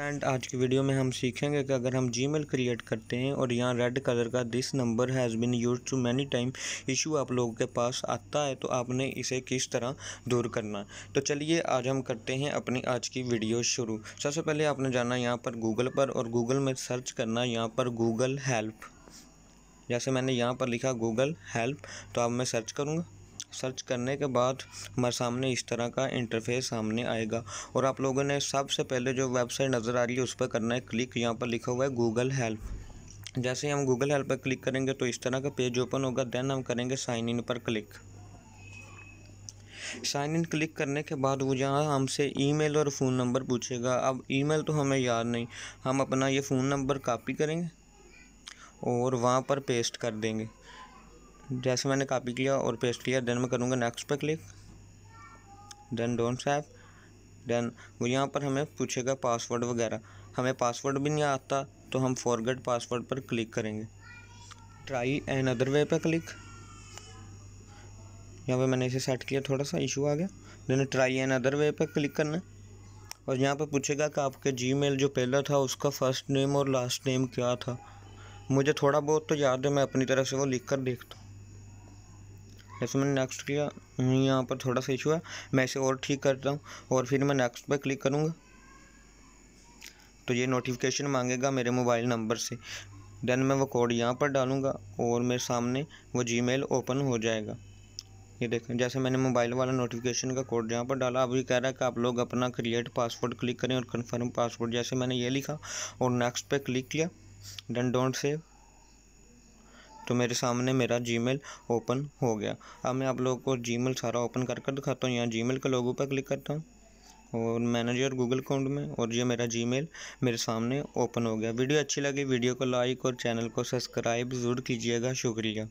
friend आज की video में हम सीखेंगे कि अगर हम जीमेल क्रिएट करते हैं और यहाँ रेड कलर का this number has been use too many time issue आप लोगों के पास आता है तो आपने इसे किस तरह दूर करना तो चलिए आज हम करते हैं अपनी आज की वीडियो शुरू सबसे पहले आपने जाना यहाँ पर गूगल पर और गूगल में सर्च करना यहाँ पर गूगल हेल्प जैसे मैंने यहाँ पर लिखा गूगल हेल्प तो अब मैं सर्च करूँगा सर्च करने के बाद हमारे सामने इस तरह का इंटरफेस सामने आएगा और आप लोगों ने सबसे पहले जो वेबसाइट नज़र आ रही है उस पर करना है क्लिक यहाँ पर लिखा हुआ है गूगल हेल्प जैसे हम गूगल हेल्प पर क्लिक करेंगे तो इस तरह का पेज ओपन होगा देन हम करेंगे साइन इन पर क्लिक साइन इन क्लिक करने के बाद वो जहाँ हमसे ईमेल और फ़ोन नंबर पूछेगा अब ईमेल तो हमें याद नहीं हम अपना ये फ़ोन नंबर कॉपी करेंगे और वहाँ पर पेस्ट कर देंगे जैसे मैंने कॉपी किया और पेस्ट किया देन मैं करूँगा नेक्स्ट पर click done don't save done वो यहाँ पर हमें पूछेगा पासवर्ड वगैरह हमें पासवर्ड भी नहीं आता तो हम फॉरगेट पासवर्ड पर क्लिक करेंगे ट्राई एन अदर वे पर क्लिक यहाँ पे मैंने इसे सेट किया थोड़ा सा इशू आ गया then try another way पर क्लिक करना और यहाँ पे पूछेगा कि आपके जीमेल जो पहला था उसका फ़र्स्ट नेम और लास्ट नेम क्या था मुझे थोड़ा बहुत तो याद है मैं अपनी तरफ से वो लिख कर देखता हूँ जैसे मैंने नेक्स्ट किया हम्म, यहाँ पर थोड़ा सा इशू है मैं इसे और ठीक करता हूँ और फिर मैं नेक्स्ट पर क्लिक करूँगा तो ये नोटिफिकेशन मांगेगा मेरे मोबाइल नंबर से देन मैं वो कोड यहाँ पर डालूँगा और मेरे सामने वो जी ओपन हो जाएगा ये देखें जैसे मैंने मोबाइल वाला नोटिफिकेशन का कोड यहाँ पर डाला अभी कह रहा है कि आप लोग अपना क्रिएट पासवर्ड क्लिक करें और कन्फर्म पासवर्ड जैसे मैंने ये लिखा और नेक्स्ट पे क्लिक किया देन डोंट सेव तो मेरे सामने मेरा जीमेल ओपन हो गया अब मैं आप लोगों को जीमेल सारा ओपन कर कर दिखाता हूँ यहाँ जीमेल के लोगों पर क्लिक करता हूँ और मैनेजर गूगल अकाउंट में और ये मेरा जीमेल मेरे सामने ओपन हो गया वीडियो अच्छी लगी वीडियो को लाइक और चैनल को सब्सक्राइब ज़रूर कीजिएगा शुक्रिया